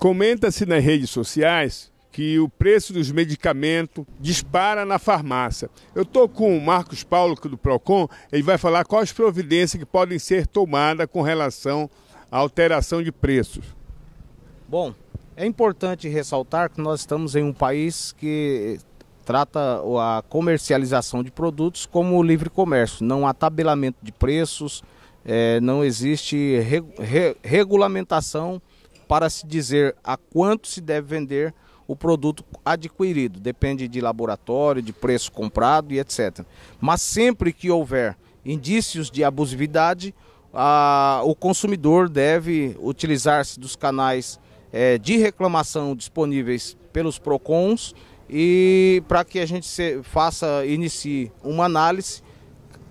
Comenta-se nas redes sociais que o preço dos medicamentos dispara na farmácia. Eu estou com o Marcos Paulo do Procon, ele vai falar quais providências que podem ser tomadas com relação à alteração de preços. Bom, é importante ressaltar que nós estamos em um país que trata a comercialização de produtos como livre comércio. Não há tabelamento de preços, eh, não existe regulamentação para se dizer a quanto se deve vender o produto adquirido. Depende de laboratório, de preço comprado e etc. Mas sempre que houver indícios de abusividade, a, o consumidor deve utilizar-se dos canais é, de reclamação disponíveis pelos PROCONs e para que a gente se, faça, inicie uma análise,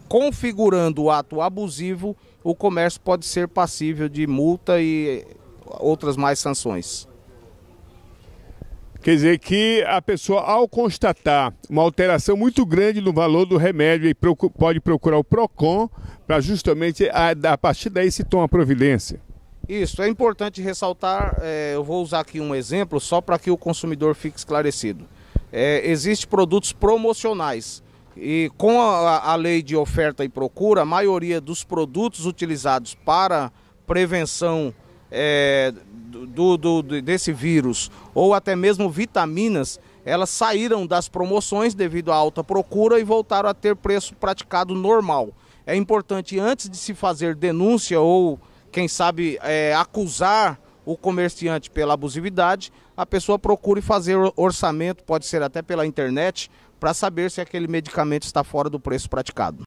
configurando o ato abusivo, o comércio pode ser passível de multa e outras mais sanções. Quer dizer que a pessoa, ao constatar uma alteração muito grande no valor do remédio, pode procurar o PROCON para justamente, a, partir daí, se tomar providência. Isso, é importante ressaltar, é, eu vou usar aqui um exemplo só para que o consumidor fique esclarecido. É, Existem produtos promocionais e com a, a lei de oferta e procura, a maioria dos produtos utilizados para prevenção é, do, do, desse vírus ou até mesmo vitaminas, elas saíram das promoções devido à alta procura e voltaram a ter preço praticado normal. É importante, antes de se fazer denúncia ou, quem sabe, é, acusar o comerciante pela abusividade, a pessoa procure fazer orçamento, pode ser até pela internet, para saber se aquele medicamento está fora do preço praticado.